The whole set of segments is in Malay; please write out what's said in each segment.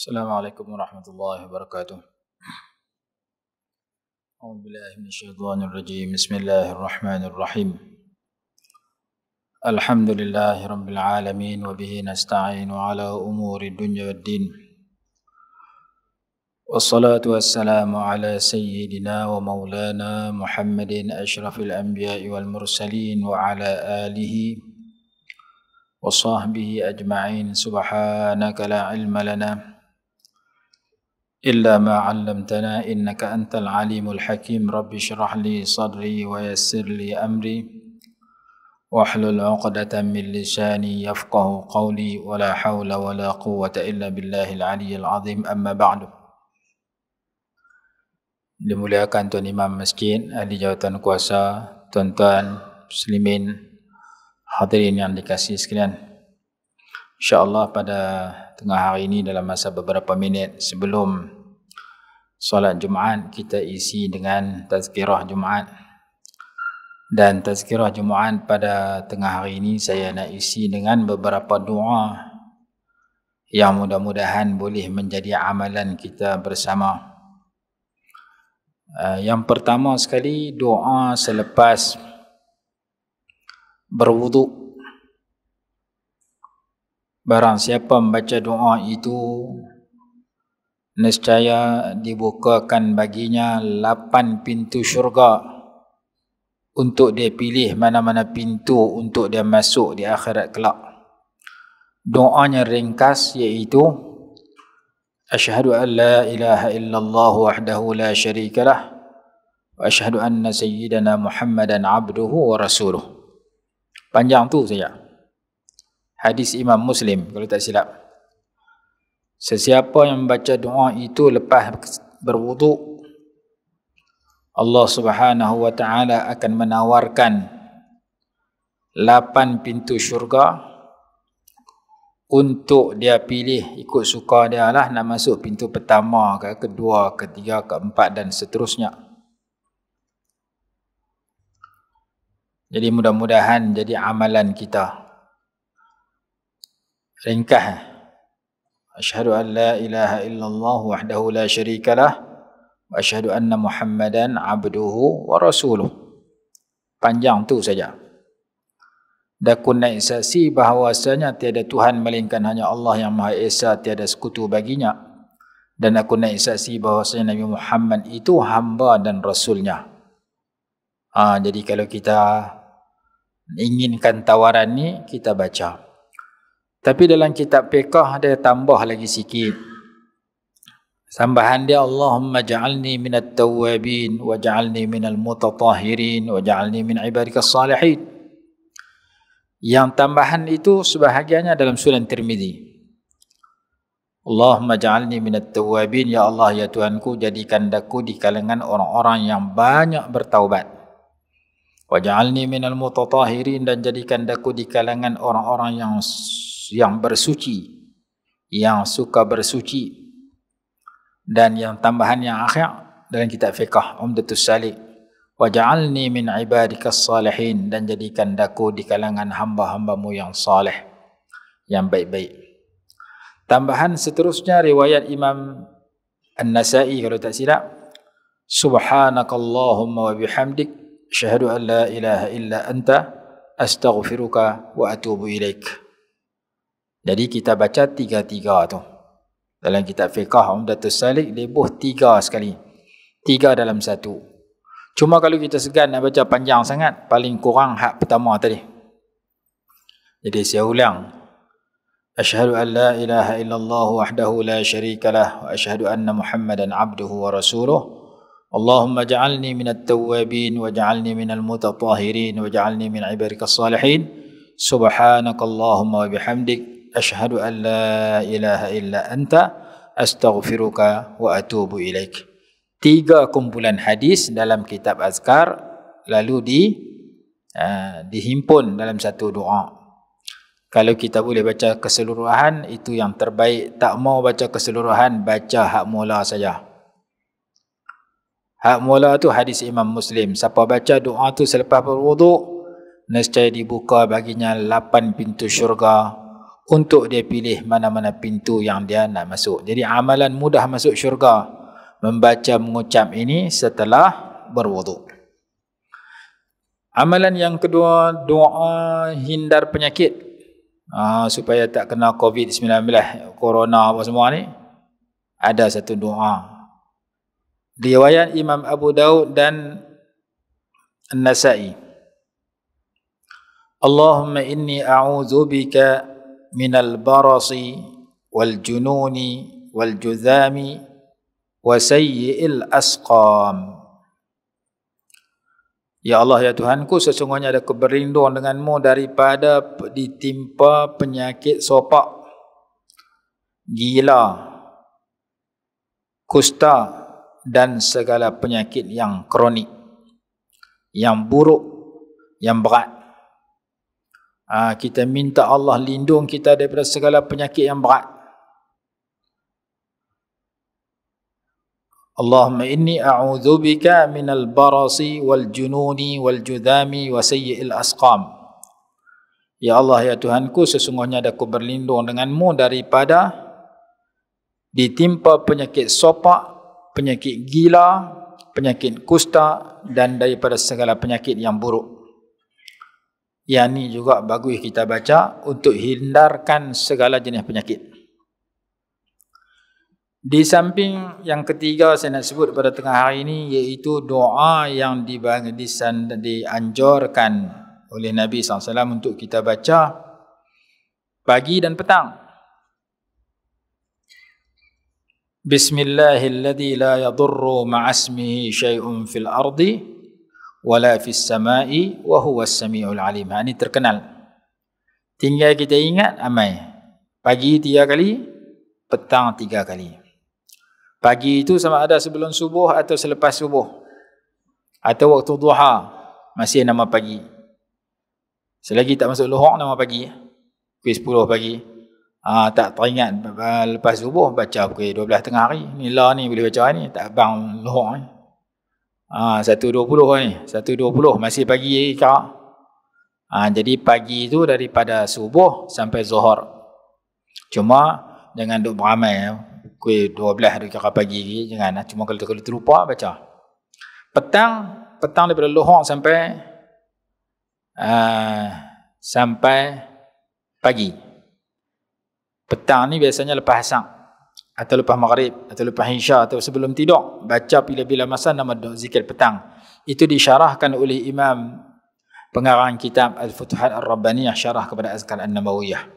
السلام عليكم ورحمة الله وبركاته أعوذ بالله من الشيطان الرجيم بسم الله الرحمن الرحيم الحمد لله رب العالمين وبه نستعين على أمور الدنيا والدين والصلاة والسلام على سيدنا ومولانا محمد أشرف الأنبياء والمرسلين وعلى آله وصحبه أجمعين سبحانك لا علم لنا إلا ما علمتنا إنك أنت العليم الحكيم رب اشرح لي صدري ويسر لي أمري واحلل عقدة من لساني يفقه قولي ولا حول ولا قوة إلا بالله العلي العظيم أما بعد Dimuliakan Tuan Imam Masjid, ahli jawatan kuasa, tuan-tuan, muslimin, hadirin yang dikasih sekalian. InsyaAllah pada tengah hari ini dalam masa beberapa minit sebelum solat Jumaat kita isi dengan tazkirah Jumaat dan tazkirah Jumaat pada tengah hari ini saya nak isi dengan beberapa doa yang mudah-mudahan boleh menjadi amalan kita bersama. Eh, yang pertama sekali doa selepas berwuduk Barang siapa membaca doa itu Nescaya dibukakan baginya lapan pintu syurga Untuk dia pilih mana-mana pintu untuk dia masuk di akhirat kelak Doanya ringkas iaitu Ashhadu an la ilaha illallah wahdahu la syarikalah Wa ashhadu anna sayyidana muhammadan abduhu wa rasuluh Panjang tu saya Hadis Imam Muslim kalau tak silap. Sesiapa yang membaca doa itu lepas berwuduk Allah Subhanahu wa taala akan menawarkan lapan pintu syurga untuk dia pilih ikut suka dia lah nak masuk pintu pertama ke kedua, ketiga, keempat dan seterusnya. Jadi mudah-mudahan jadi amalan kita ringkah ha. asyhadu an la ilaha illallah wahdahu la syarikalah wa asyhadu anna muhammadan abduhu wa rasuluh panjang tu saja Dakun naisasi bahawasanya tiada Tuhan melainkan hanya Allah yang Maha Esa tiada sekutu baginya. Dan aku naisasi bahawasanya Nabi Muhammad itu hamba dan Rasulnya. Ha, jadi kalau kita inginkan tawaran ni kita baca. Tapi dalam kitab fiqh ada tambah lagi sikit. Sambahan dia Allahumma ja'alni minat tawabin wa ja'alni minal mutatahirin wa ja'alni min ibadikas salihin. Yang tambahan itu sebahagiannya dalam surah Tirmizi. Allahumma ja'alni minat tawabin ya Allah ya Tuhanku jadikan daku di kalangan orang-orang yang banyak bertaubat. Wa ja'alni minal mutatahirin dan jadikan daku di kalangan orang-orang yang yang bersuci yang suka bersuci dan yang tambahan yang akhir dalam kitab fiqh Umdatus Salik waj'alni min ibadikas salihin dan jadikan daku di kalangan hamba-hambamu yang saleh yang baik-baik tambahan seterusnya riwayat Imam An-Nasa'i kalau tak silap subhanakallahumma wa bihamdik syahadu an la ilaha illa anta astaghfiruka wa atubu ilaika jadi kita baca tiga-tiga tu. Dalam kitab fiqah Umdatul Salik, leboh tiga sekali. Tiga dalam satu. Cuma kalau kita segan nak baca panjang sangat, paling kurang hak pertama tadi. Jadi saya ulang. Ashhadu an la ilaha illallah wahdahu la sharika lah wa ashhadu anna Muhammadan abduhu wa rasuluh. Allahumma ja'alni minat tawwabin wa ja'alni minal mutatahirin wa ja'alni min ibarika salihin. Subhanakallahumma wa bihamdik ashhadu an la ilaha illa anta astaghfiruka wa atubu ilaik. Tiga kumpulan hadis dalam kitab azkar lalu di uh, dihimpun dalam satu doa. Kalau kita boleh baca keseluruhan itu yang terbaik. Tak mau baca keseluruhan baca hak mula saja. Hak mula tu hadis Imam Muslim. Siapa baca doa tu selepas berwuduk nescaya dibuka baginya lapan pintu syurga untuk dia pilih mana-mana pintu yang dia nak masuk. Jadi amalan mudah masuk syurga membaca mengucap ini setelah berwudu. Amalan yang kedua doa hindar penyakit uh, supaya tak kena COVID-19, eh, corona apa semua ni ada satu doa. Riwayat Imam Abu Daud dan An-Nasa'i. Allahumma inni a'udzu bika من البرص والجنون والجذام وسيء الأسقام Ya Allah ya Tuhanku sesungguhnya ada keberlindung denganmu daripada ditimpa penyakit sopak gila kusta dan segala penyakit yang kronik yang buruk yang berat Ha, kita minta Allah lindung kita daripada segala penyakit yang berat. Allahumma inni a'udzubika al barasi wal jununi wal judami wa sayyi'il asqam. Ya Allah ya Tuhanku sesungguhnya aku berlindung denganmu daripada ditimpa penyakit sopak, penyakit gila, penyakit kusta dan daripada segala penyakit yang buruk. Yang ni juga bagus kita baca untuk hindarkan segala jenis penyakit. Di samping yang ketiga saya nak sebut pada tengah hari ini iaitu doa yang dibangkitkan dan dianjurkan oleh Nabi SAW untuk kita baca pagi dan petang. Bismillahirrahmanirrahim. Bismillahirrahmanirrahim. Bismillahirrahmanirrahim. Bismillahirrahmanirrahim wala fis samai wa huwa as-sami'ul alim. Ha, ini terkenal. Tinggal kita ingat amai. Pagi tiga kali, petang tiga kali. Pagi itu sama ada sebelum subuh atau selepas subuh. Atau waktu duha, masih nama pagi. Selagi tak masuk luhur nama pagi. Pukul 10 pagi. Ha, tak teringat lepas subuh baca pukul 12 tengah hari. Ni lah ni boleh baca ni. Tak bang luhur ni. Eh. Ah ha, 1.20 ni, 1.20 masih pagi lagi kak. Ah jadi pagi tu daripada subuh sampai zuhur. Cuma jangan duk beramai ya. Kuil 12 dekat pagi ni jangan lah. Cuma kalau kalau terlupa baca. Petang, petang daripada Lohong sampai uh, sampai pagi. Petang ni biasanya lepas asang atau lepas maghrib atau lepas insya atau sebelum tidur baca bila-bila masa nama doa zikir petang itu disyarahkan oleh imam pengarang kitab al-futuhat ar-rabbaniyah syarah kepada azkar al nabawiyah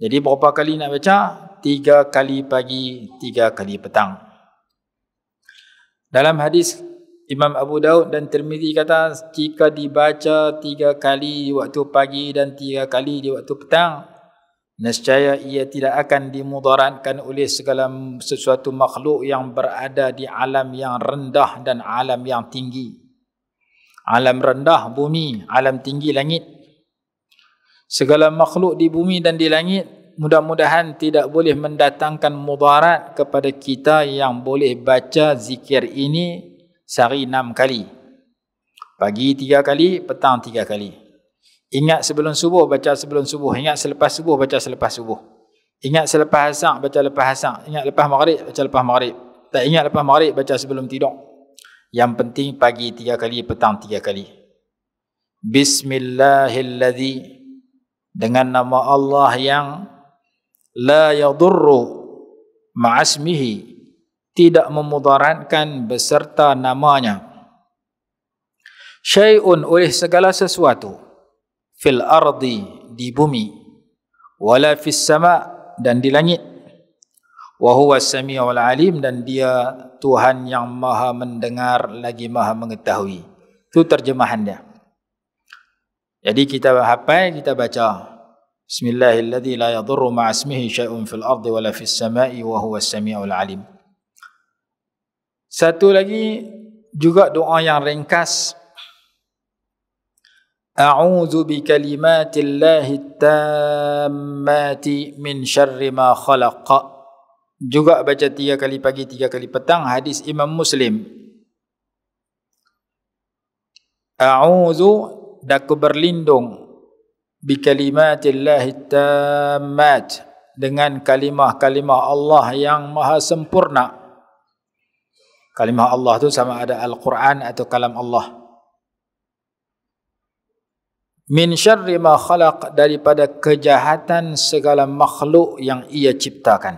jadi berapa kali nak baca tiga kali pagi tiga kali petang dalam hadis Imam Abu Daud dan Tirmizi kata jika dibaca tiga kali di waktu pagi dan tiga kali di waktu petang Nescaya ia tidak akan dimudaratkan oleh segala sesuatu makhluk yang berada di alam yang rendah dan alam yang tinggi. Alam rendah bumi, alam tinggi langit. Segala makhluk di bumi dan di langit mudah-mudahan tidak boleh mendatangkan mudarat kepada kita yang boleh baca zikir ini sehari enam kali. Pagi tiga kali, petang tiga kali. Ingat sebelum subuh baca sebelum subuh, ingat selepas subuh baca selepas subuh. Ingat selepas asar baca lepas asar, ingat lepas maghrib baca lepas maghrib. Tak ingat lepas maghrib baca sebelum tidur. Yang penting pagi tiga kali, petang tiga kali. Bismillahilladzi dengan nama Allah yang la yadurru ma'asmihi tidak memudaratkan beserta namanya. Syai'un oleh segala sesuatu fil ardi di bumi wala fis sama dan di langit wa huwa samiul alim dan dia Tuhan yang maha mendengar lagi maha mengetahui itu terjemahan dia jadi kita hafal kita baca Bismillahilladzi la yadhurru ma'a ismihi syai'un fil ardi wala fis sama'i wa huwa samiul alim satu lagi juga doa yang ringkas أعوذ بكلمات الله التامات من شر ما خلق juga baca tiga kali pagi, tiga kali petang hadis Imam Muslim. A'udhu daku berlindung bi kalimatillahi tammat dengan kalimah-kalimah Allah yang maha sempurna. Kalimah Allah tu sama ada Al-Quran atau kalam Allah min syarri ma khalaq daripada kejahatan segala makhluk yang ia ciptakan.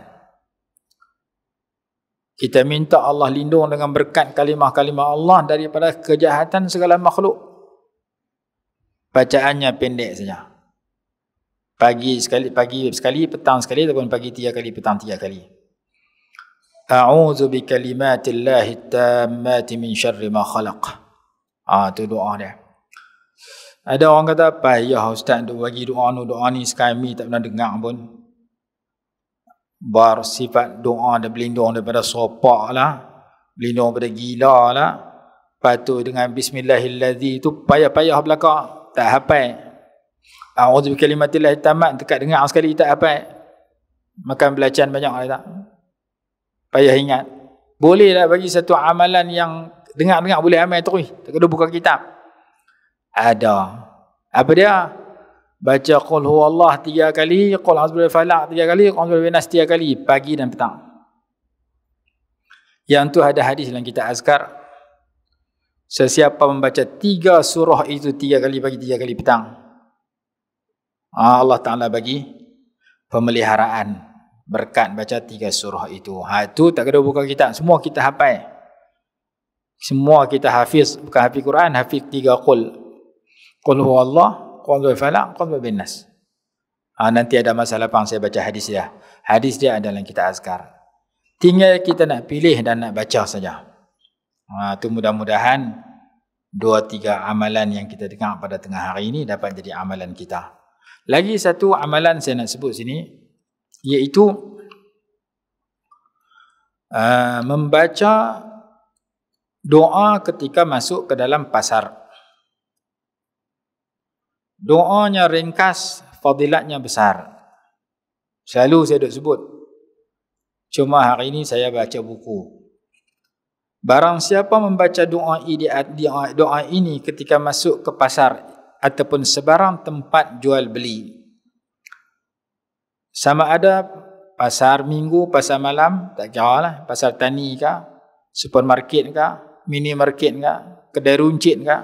Kita minta Allah lindung dengan berkat kalimah-kalimah Allah daripada kejahatan segala makhluk. Bacaannya pendek saja. Pagi sekali, pagi sekali, petang sekali ataupun pagi tiga kali, petang tiga kali. A'udzu bi kalimatillahit tammati min syarri ma khalaq. Ah tu doa dia. Ada orang kata, payah ustaz untuk bagi doa ni, doa ni sekali mi tak pernah dengar pun. Bar sifat doa dan berlindung daripada sopak lah. Berlindung daripada gila lah. Patut dengan bismillahilladzi tu payah-payah belakang. Tak hapai. A'udhu bi kalimatillah tamat dekat dengar sekali tak apa? Makan belacan banyak lah tak? Payah ingat. Bolehlah bagi satu amalan yang dengar-dengar boleh amal terus. Tak kena buka kitab ada. Apa dia? Baca qul huwallah tiga kali, qul hasbunallah falak tiga kali, qul hasbunallah nas tiga kali, pagi dan petang. Yang tu ada hadis dalam kita azkar. Sesiapa membaca tiga surah itu tiga kali pagi, tiga kali petang. Ah, Allah Ta'ala bagi pemeliharaan berkat baca tiga surah itu. Ha, tu tak kena buka kitab. Semua kita hafal. Semua kita hafiz. Bukan hafiz Quran, hafiz tiga qul. Qul huwa Allah, Qul huwa falak, Qul huwa binnas. Ha, ah, nanti ada masalah pang saya baca hadis dia. Hadis dia adalah yang kita azkar. Tinggal kita nak pilih dan nak baca saja. Ha, tu mudah-mudahan dua tiga amalan yang kita dengar pada tengah hari ini dapat jadi amalan kita. Lagi satu amalan saya nak sebut sini iaitu uh, membaca doa ketika masuk ke dalam pasar. Doanya ringkas, fadilatnya besar. Selalu saya dok sebut. Cuma hari ini saya baca buku. Barang siapa membaca doa ini, doa ini ketika masuk ke pasar ataupun sebarang tempat jual beli. Sama ada pasar minggu, pasar malam, tak kira lah. Pasar tani ke, supermarket ke, minimarket ke, kedai runcit ke.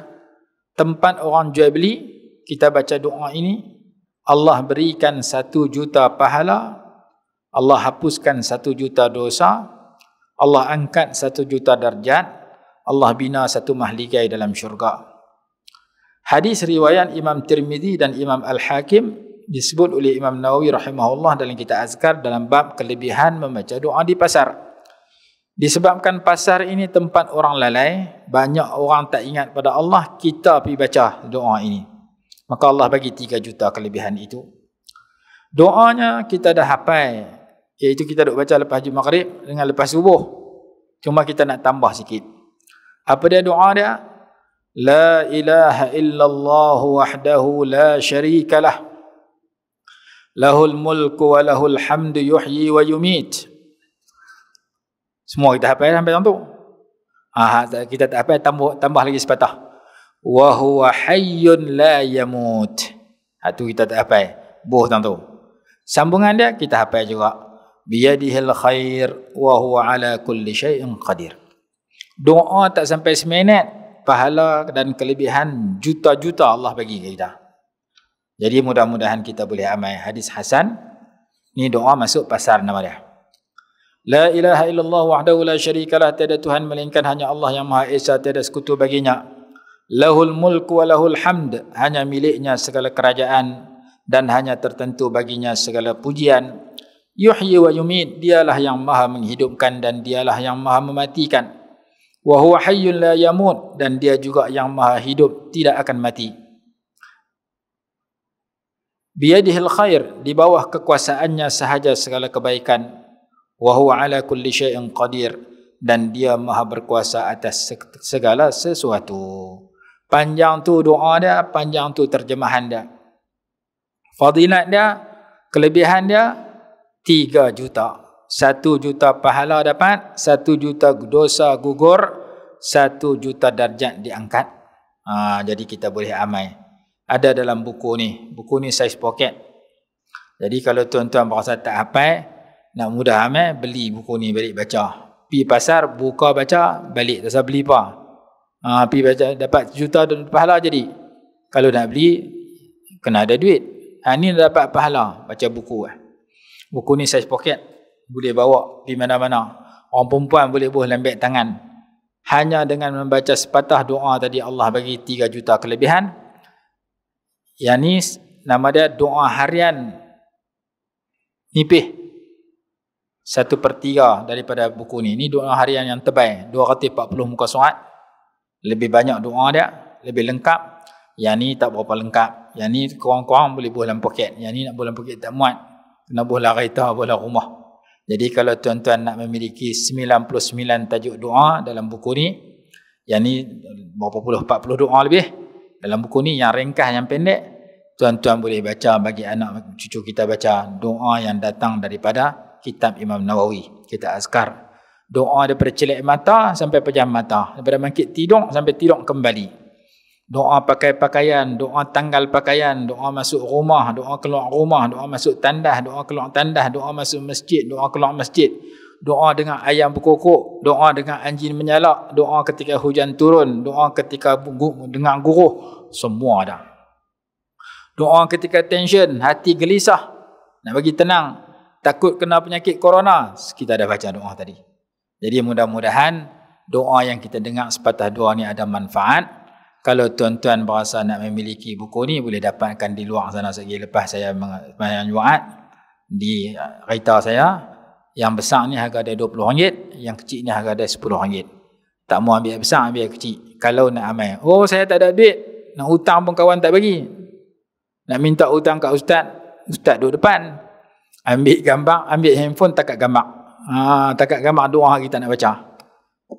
Tempat orang jual beli, kita baca doa ini Allah berikan satu juta pahala Allah hapuskan satu juta dosa Allah angkat satu juta darjat Allah bina satu mahligai dalam syurga Hadis riwayat Imam Tirmidhi dan Imam Al-Hakim disebut oleh Imam Nawawi rahimahullah dalam kitab Azkar dalam bab kelebihan membaca doa di pasar. Disebabkan pasar ini tempat orang lalai, banyak orang tak ingat pada Allah, kita pergi baca doa ini. Maka Allah bagi tiga juta kelebihan itu. Doanya kita dah hafal. Iaitu kita duk baca lepas Jumaat Maghrib dengan lepas subuh. Cuma kita nak tambah sikit. Apa dia doa dia? La ilaha illallah wahdahu la syarikalah. Lahul mulku wa lahul hamdu yuhyi wa yumit. Semua kita hafal sampai tentu. Ah, ha, kita tak hafal tambah, tambah lagi sepatah wa huwa hayyun la yamut. Itu ha, kita tak hafal. Boh tentang tu. Sambungan dia kita hafal juga. Biyadihil khair wa huwa ala kulli syai'in qadir. Doa tak sampai seminit, pahala dan kelebihan juta-juta Allah bagi kita. Jadi mudah-mudahan kita boleh amai hadis Hasan. Ini doa masuk pasar nama dia. La ilaha illallah wahdahu la syarikalah tiada Tuhan melainkan hanya Allah yang Maha Esa tiada sekutu baginya lahul mulku wa lahul hamd hanya miliknya segala kerajaan dan hanya tertentu baginya segala pujian yuhyi wa yumit dialah yang maha menghidupkan dan dialah yang maha mematikan wa huwa hayyun la yamut dan dia juga yang maha hidup tidak akan mati biyadihil khair di bawah kekuasaannya sahaja segala kebaikan wa ala kulli syai'in qadir dan dia maha berkuasa atas segala sesuatu Panjang tu doa dia, panjang tu terjemahan dia. Fadilat dia, kelebihan dia, 3 juta. Satu juta pahala dapat, satu juta dosa gugur, satu juta darjat diangkat. Ha, jadi kita boleh amai. Ada dalam buku ni. Buku ni saiz pocket. Jadi kalau tuan-tuan berasa tak apa, nak mudah amai, beli buku ni balik baca. Pergi pasar, buka baca, balik. Tak usah beli apa. Ha, ah, pergi baca, dapat juta dan pahala jadi. Kalau nak beli, kena ada duit. Ha, ah, ini dapat pahala, baca buku. Eh. Buku ni size pocket. Boleh bawa di mana-mana. Orang perempuan boleh buah lembek tangan. Hanya dengan membaca sepatah doa tadi Allah bagi 3 juta kelebihan. Yang ni nama dia doa harian nipih. Satu per tiga daripada buku ni. Ini doa harian yang tebal. 240 muka surat lebih banyak doa dia, lebih lengkap. Yang ni tak berapa lengkap. Yang ni kurang-kurang boleh buah dalam poket. Yang ni nak buah dalam poket tak muat. Kena buah lah kereta, buah lah rumah. Jadi kalau tuan-tuan nak memiliki 99 tajuk doa dalam buku ni, yang ni berapa puluh, 40 doa lebih. Dalam buku ni yang ringkas, yang pendek, tuan-tuan boleh baca bagi anak cucu kita baca doa yang datang daripada kitab Imam Nawawi, kitab Azkar. Doa daripada celik mata sampai pejam mata. Daripada bangkit tidur sampai tidur kembali. Doa pakai pakaian, doa tanggal pakaian, doa masuk rumah, doa keluar rumah, doa masuk tandas, doa keluar tandas, doa masuk masjid, doa keluar masjid. Doa dengan ayam berkokok, doa dengan anjing menyalak, doa ketika hujan turun, doa ketika dengan guruh, semua ada. Doa ketika tension, hati gelisah, nak bagi tenang, takut kena penyakit corona, kita dah baca doa tadi. Jadi mudah-mudahan doa yang kita dengar sepatah doa ni ada manfaat. Kalau tuan-tuan berasa nak memiliki buku ni boleh dapatkan di luar sana segi lepas saya mengajar Jumaat di eh, kereta saya. Yang besar ni harga ada RM20, yang kecil ni harga ada RM10. Tak mau ambil besar, ambil kecil. Kalau nak amal, oh saya tak ada duit, nak hutang pun kawan tak bagi. Nak minta hutang kat ustaz, ustaz duduk depan. Ambil gambar, ambil handphone tak kat gambar. Ha, takat gambar doa kita nak baca.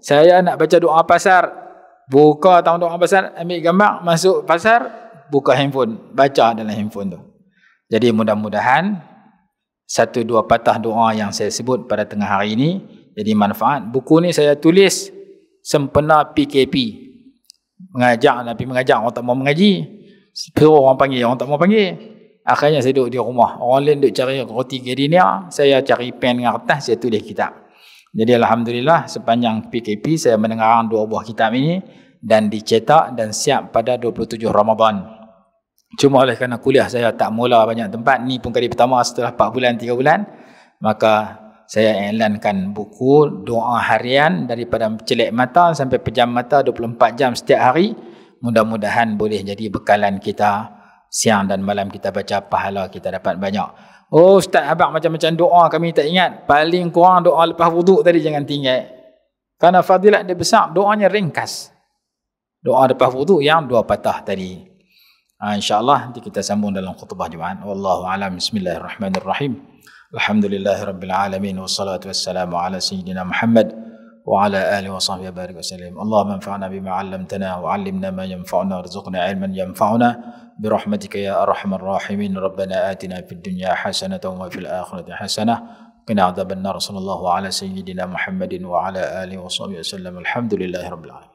Saya nak baca doa pasar. Buka tahun doa pasar, ambil gambar, masuk pasar, buka handphone. Baca dalam handphone tu. Jadi mudah-mudahan, satu dua patah doa yang saya sebut pada tengah hari ini, jadi manfaat. Buku ni saya tulis, sempena PKP. Mengajak, tapi mengajak, orang tak mau mengaji. Suruh orang panggil, orang tak mau panggil. Akhirnya saya duduk di rumah. Orang lain duduk cari roti gardenia, saya cari pen dengan kertas, saya tulis kitab. Jadi Alhamdulillah sepanjang PKP saya mendengarkan dua buah kitab ini dan dicetak dan siap pada 27 Ramadan. Cuma oleh kerana kuliah saya tak mula banyak tempat, ni pun kali pertama setelah 4 bulan, 3 bulan, maka saya elankan buku doa harian daripada celik mata sampai pejam mata 24 jam setiap hari. Mudah-mudahan boleh jadi bekalan kita siang dan malam kita baca pahala kita dapat banyak oh ustaz abang macam-macam doa kami tak ingat paling kurang doa lepas wuduk tadi jangan tinggal Karena fadilat dia besar doanya ringkas doa lepas wuduk yang dua patah tadi ha, insyaallah nanti kita sambung dalam khutbah jemaah. wallahu alam bismillahirrahmanirrahim alhamdulillahirabbil alamin wassalatu wassalamu ala sayyidina muhammad وعلى آله وصحبه بارك وسلم اللهم انفعنا بما علمتنا وعلمنا ما ينفعنا وارزقنا علما ينفعنا برحمتك يا أرحم الراحمين ربنا آتنا في الدنيا حسنة وفي الآخرة حسنة قنا عذاب النار صلى الله على سيدنا محمد وعلى آله وصحبه وسلم الحمد لله رب العالمين